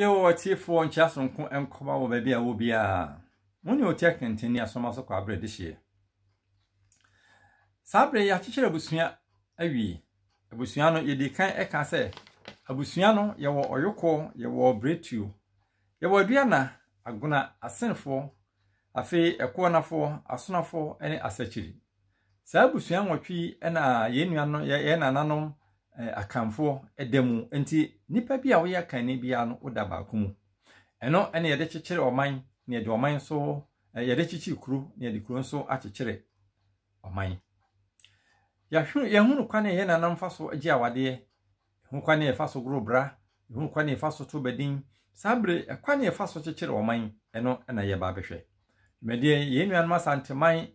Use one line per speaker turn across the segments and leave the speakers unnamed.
yɛwɔ ɔtiefoɔ nkyɛ sononko nkɔma wɔ baabi a wɔ biara mo otia ɔtie kɛntɛn asoma so kɔ aberɛ de hyeɛ saa berɛ yɛakyekyere abusua awie abusua no yɛde kan ɛka sɛ abusua no yɛwɔ ɔyoko yɛwɔ ɔbretuo yɛwɔ aduana agona asenfoɔ afei ɛkoɔnafoɔ asonafoɔ ne asakyiri saa abusua nwɔtwe na yɛn nua no yɛn nananom akamfoɔ da mu nti nnipa bi a woyɛ akane biara no woda baako mu ɛno ɛna yɛde kyekyere ɔman na yɛde ɔman nso yɛde kyekyere kuro na yɛde kuro nso akyekyere ɔman yɛhunu yɛhunu kwan a yɛn nanan fa so gye awadeɛ yɛhunu kwan a yɛfa so goro bra yɛhunu kwan a yɛfa so to bɛdin saa bere kwan a yɛfa so kyekyere ɔman ɛno ɛna yɛba abɛhwɛ dwumadie yɛn nuanom asanteman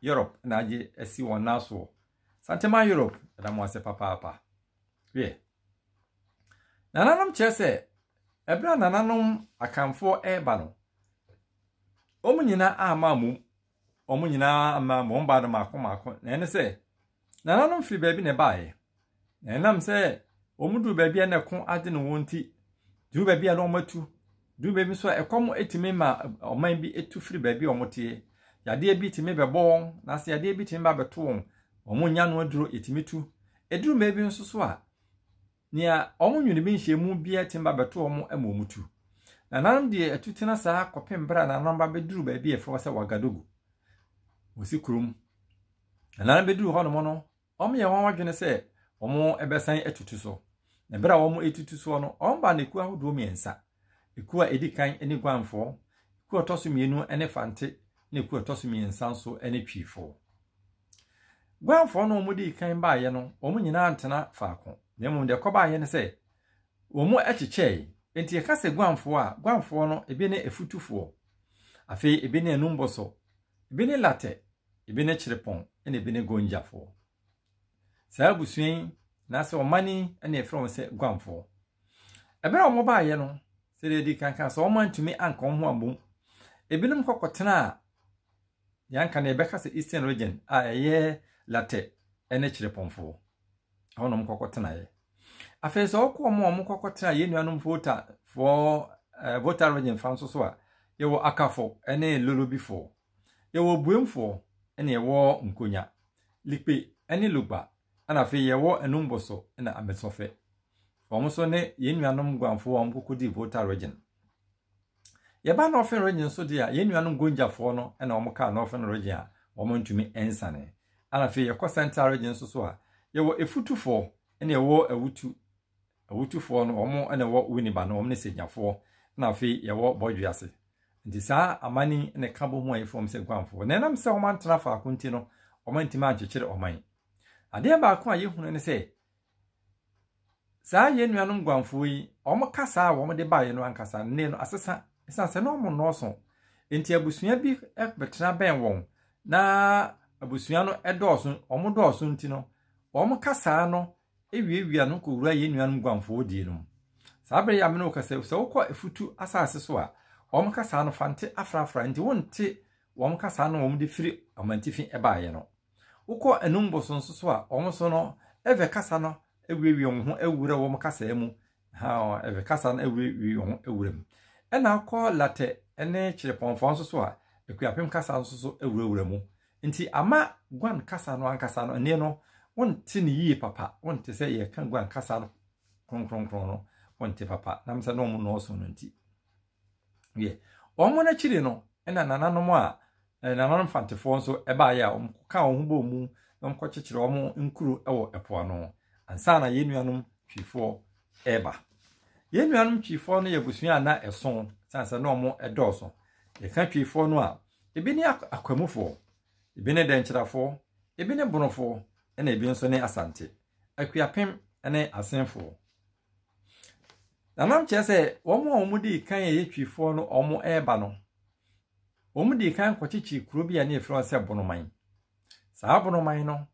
europe na agye asi wɔn nan soɔ santeman europe ɛda mo ase papaapa. Pa. hwɛ nananom kyerɛ sɛ ɛberɛ a nananom akamfoɔ ɛreba no wɔn nyinaa ama mu wɔn nyinaa ama mu wɔn baa no maako maako na ɛne sɛ nananom firi baabi na ɛbaeɛ na ɛnam sɛ wɔn duru baabi a na ɛko ade ne wɔn ti duru baabi a na wɔn atu duru baabi nso a ɛkɔm etumi ma ɔman bi etu firi baabi a wɔn teɛ yadeɛ bi temi bɛbɔ wɔn na sɛ yadeɛ bi temi ba bɛto wɔn wɔn nya no etumi tu eduru baabi nso so a. nea ɔmo nwene bi nhyiamu te mba bɛto ɔmo ɔmo tu deɛ ɛtu tena saa kɔpem bere a nananom ba bɛduru baabi a ɛfrɛ sɛ wagadogo wɔsi kurom nananom bɛduru hɔnom no ɔmo yɛ wɔn adwene sɛ ɔmo ɛbɛsan ɛtutu so na bere a ɔmo ɛtutu soɔ no ɔmo ba na ekuo ahodoɔ mmiɛnsa ekuo a ɛdi kan ɛne guanfoɔ a so na ekuo a ɛtɔ so mmiɛnsa nso ɛne twiifoɔ guanfoɔ no ɔmo di kan baayɛ no na mmom deɛ kɔbaayɛ no sɛ wɔn mu kyekyɛe nti yɛka sɛ guanfoɔ a guanfoɔ no ebi ne efutufoɔ afei ebi ne enumboso ebi ne latɛ ebi ne kyerepɔn ɛna ebi ne gonjafoɔ saa abusua yi naasɛ ɔman yi ɛna efra wɔn sɛ guanfoɔ ɛbɛrɛ a wɔn baayɛ no sɛdeɛ edi kankan sɛ wɔn antumi anka wɔn ho abom ebinom kɔkɔtena a yɛn anka na yɛbɛka sɛ eastern region a ɛyɛ latɛ ɛne kyerepɔnfoɔ. ɔno mu kɔkɔ tenaeɛ afei sɛ ɔkɔ ɔmo a kɔkɔ tena yɛn nuanom votafoɔ ɛɛ voter eh, regimfa nso so a yɛwɔ akafo ɛne lolobifoɔ yɛwɔ buemfoɔ ɛna yɛwɔ nkonya likpe ɛne lugba ɛna afei yɛwɔ enumboso na amesɔfɛ wɔn nso ne yɛn nuanom guanfoɔ wɔn koko di voter regin yɛba northern region nso a yɛn nuanom gonjafoɔ no ɛna wɔn kaa northern region a wɔn ntumi nsane ɛna afei yɛkɔ central region nso so a yɛwɔ efutufoɔ ɛna ɛwɔ awutu awutufoɔ no wɔn ɛna ɛwɔ winiba no wɔn ne sɛnyafoɔ ɛna afei yɛwɔ bɔdwease nti saa amani ɛna ɛka bɔ ho a yɛfɔm sɛ nkwanfoɔ na ɛnam sɛ wɔn antena faako nti no wɔn ntoma akyekyere ɔman adeɛ baako a yɛhunu ne sɛ saa yɛn nuanom guanfoɔ yi wɔn kasa a wɔn de baeɛ no ankasa nne no asesa ɛsan sɛ na wɔn nnɔɔso nti abusua bi ɛbɛtena bɛn wɔn na abusua no ɛdɔɔso wɔn dɔɔso nti no ɔmkasa no wiewie no nkɔwura yɛn nuanom guamfoɔ die no saa berɛ yɛ amene wokasa sɛ wokɔ afutu asase so a wɔn kasa no fa nte afrafra nti wonte wɔn kasa no wɔn de firi ɔmantifi baeɛ no wokɔ anum boso nso so a wɔn so no ɛvɛ kasa no awiewie wɔn ho awura wɔn kasa mu ha ɛvɛ kasa no awiewie wɔn awura mu ɛna akɔ latɛ ne kyerɛpɔnfɔ nso so a akuapem kasa nso so awurawura mu nti ama guan kasa no ankasa no nneɛ no wonte ne yie papa wonte sɛ yɛka gu ankasa no kronkronkron no wonte papa nam sɛ na ɔmo nɔɔso no nti yɛ ɔmo n'akyiri no ɛna nananom a nananom fantefoɔ nso ɛbaayɛ a ɔmo ka wɔn ho bɔ mu na ɔmo kɔkyekyere ɔmo nkuro ɛwɔ ɛpo ano ansa na yɛn nuanom twifoɔ ɛɛba yɛn nuanom twifoɔ no yɛ busua ana ɛson san sɛ na ɔmo ɛdɔɔso yɛka twifoɔ no a ebi ne akwamufoɔ ebi ne dɛnkyerɛfoɔ ebi ne bonofoɔ na ebi nso ne asante akuapem ne asenfoɔ nanam kyerɛ sɛ wɔn a wɔn di kan yɛ twifoɔ no wɔn reba no wɔn di kan kɔkyekyere kuro bi a ne efirɛ sɛ bonoman saa bonoman no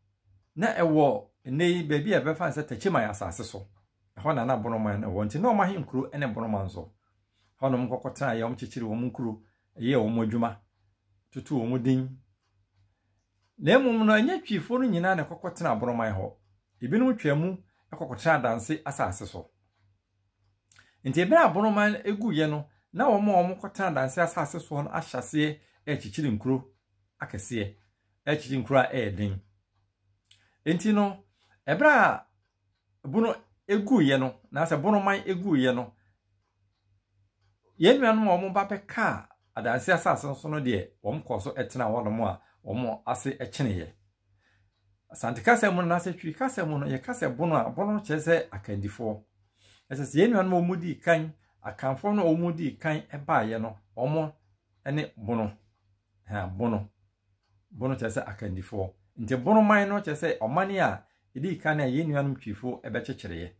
na ɛwɔ nne yi beebi a ɛbɛfa sɛ tɛkyiman asase so ɛhɔ na na bonoman no wɔ nti na wɔn ahe nkuro ne bonoman so hɔnom kɔkɔtena yɛ wɔn kyekyere wɔn nkuro ɛyɛ wɔn adwuma tutu wɔn din na mmom no ɛnyɛ twiifo no nyinaa na ɛkɔkɔ tena aborɔman hɔ ebinom twa mu ɛkɔkɔtena adanse asase so nti ebere aborɔman yɛ no na wɔn a wɔkɔtena adanse asase so no ahyɛ aseɛ ɛrekyikyiri nkuro akɛseɛ ɛrekyikyiri nkuro a ɛyɛ den nti no ebere a bunu yɛ no naasɛ borɔman yɛ no yɛn nuanom a wɔn ba bɛka adanse asase so no deɛ wɔn kɔ so ɛtena hɔnom a. wɔn ase kyene yɛ asante kasa mu no n'ase twi kasa mu no yɛ kasa bono a bono kyerɛ sɛ akandifoɔ ɛsɛ sɛ yɛn nuanom a wɔn di kan akanfoɔ no a wɔn di kan baayɛ no wɔn ne bono ha bono bono kyerɛ sɛ akandifoɔ nti bono man no kyerɛ sɛ ɔman a yɛdi kan a yɛn nuanom twifoɔ bɛkyekyere yɛ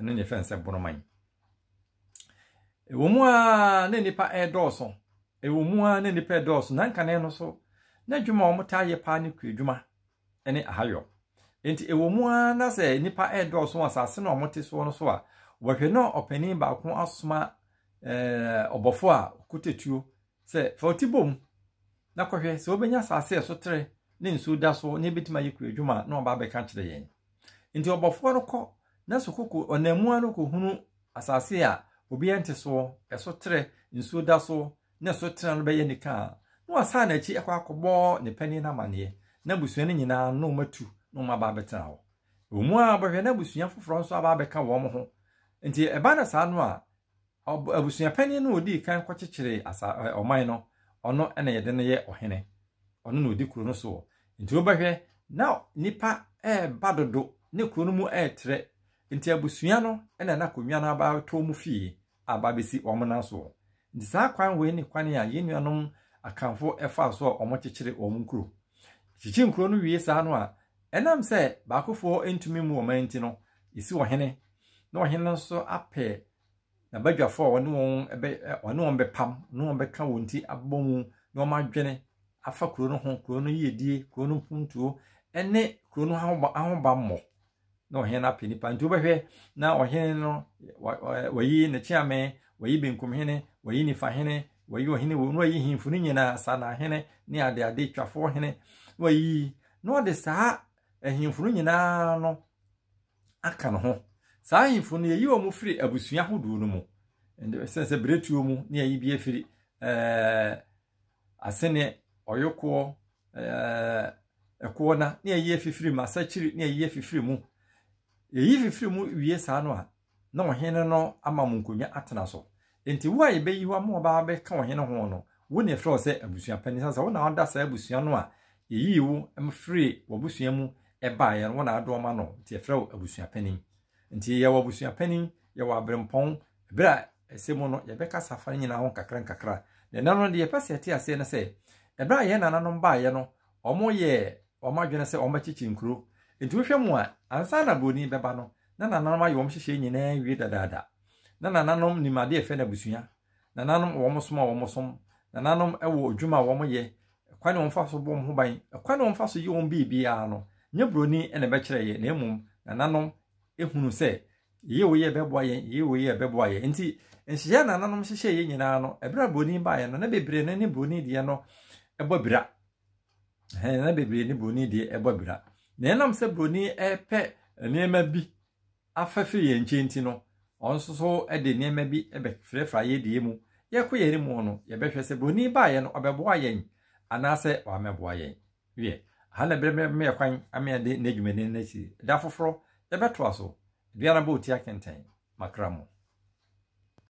ɛno na yɛfɛn sɛ bono man ɛwɔ mu a nipa ɛdɔɔso ɛwɔ mu a na nipa ɛdɔɔso nankanɛ no so. n'adwuma a wɔtaa yɛ paa ne kuadwuma ne ahayɔ nti ɛwɔ mu ara na sɛ nnipa ɛredɔɔso asase na wɔte soɔ no so a wɔhwɛ na ɔpanin baako asoma eh, ɔbɔfo a ɔkuta tuo sɛ fa bom na kɔhwɛ sɛ wobɛnya asase a ɛso tere ne nsuo da so ne bɛtumi ayɛ kuadwuma a na ɔba abɛka kyerɛ yɛn nti ɔbɔfoɔ no kɔ na so koko ɔnamua no kɔhunu asase a obiara nte soɔ ɛso tere nsuo da so na ɛso tere no bɛyɛ nika a wɔsa n'akyi akɔ akɔbɔ ne panin n'amanneɛ n'abusua no nyinaa na wɔn atu na wɔn aba abɛtena hɔ wɔn mu a bɛhwɛ n'abusua foforɔ nso aba abɛka wɔn ho nti ɛba na saa no a abusua panin no odi kan kɔkyekyere asa ɔman no ɔno na yɛde no yɛ ɔhene ɔno na odi kuro no so nti wɔbɛhwɛ na nipa ɛɛba dodo ne kuro no mu ɛɛtrɛ nti abusua no na n'akonnwa no aba atɔ mu fie aba bɛsi wɔn nan so nti saa kwan wei ne kwan a yɛn nuanom akamfo ɛfa so a wɔkyekyere wɔn nkuro kyikyi nkuro no wie saa no a ɛnam sɛ baakofoɔ ntumi mu wɔn nti no esi ɔhene na ɔhene nso apɛ n'abadwafo a ɔne wɔn bɛ ɔne wɔn bɛpam ne wɔn bɛka wɔn ti abɔ mu na wɔn adwene afa kuro no ho kuro no yiedie kuro no mpuntuo ɛne kuro no ahobammɔ na ɔhene no apɛ nipa nti wobɛhwɛ na ɔhene no wɔyi ne kyeame wɔyi benkum hene wɔyi nifa hene wayi ɔhene wɔ na wayi hemfo no nyinaa asanahene ne adeade twafoɔ hene wayi na ɔde saa ahemfo eh, no nyinaa no aka ne ho saa ahemfo no eh, yɛyi wɔn firi abusua ahodoɔ no mu sɛ sɛ beretuo mu ne yɛyi bi afiri ɛɛ eh, asene ɔyokoɔ ɛɛ ɛkoɔ na ne yɛyi afifiri mu asakyiri ne yɛyi afifiri mu yɛyi fifiri mu wie saa no a na ɔhene no ama mu nkonnwa atena so nti wo a yɛbɛyi hɔ ama ɔbaa bɛka ɔhene ho no wo ne ɛfrɛ sɛ abusua pani sɛ wo na ɔda saa abusua no a yɛyii wo mfiri w'abusua mu ɛbaeɛ no wo na adɔ ma no nti yɛfrɛ wo abusua pani nti yɛwɔ abusua pani yɛwɔ aberempɔn berɛ a ɛsɛ mu no yɛbɛkasa fa no nyinaa ho nkakra nkakra na ɛna no deɛ yɛpɛ sɛ ɛte aseɛ no sɛ ɛberɛ a yɛn nananom baeɛ no ɔmo yɛ ɔmo adwene sɛ ɔmɛkyekye nkuro nti wohwɛ mu a ansa na buroni bɛba no na nananom ayɛ wɔm hyehyɛ nyinaa wie dadaada na nananom nim adeɛ fɛ n'abusua nananom wɔn som a wɔn som nananom wɔ adwuma a wɔn yɛ kwan a wɔn fa so bɔ wɔn ho ban kwan a wɔn fa so yɛ wɔn biribiara no nye buroni na ɛbɛkyerɛ yɛ na emu nananom ehunu sɛ yie wo yɛ bɛboa yɛn yie wo yɛ bɛboa yɛn nti nhyehyɛ nananom hyehyɛ yɛ nyinaa no ɛbɛrɛ buroni baa yɛn no na bebree no ne buroni deɛ no ɛbɔ bira ɛn na bebree ne buroni deɛ ɛbɔ bira na ɛnam sɛ buroni ɛɛpɛ nneɛma bi afɛfɛ yɛn nkyɛn ti no ɔnso so de nneɛma bi bɛfrɛfra yɛdie mu yɛkɔ yɛn anim no yɛbɛhwɛ sɛ buroni baayɛ no ɔbɛboa yɛn anaasɛ ɔamɛboa yɛn wiɛ ha na bɛrɛ mmea kwan ameade n'adwumani n'akyi da foforɔ yɛbɛtoa so aduane bɔ oti akɛntɛn makra mu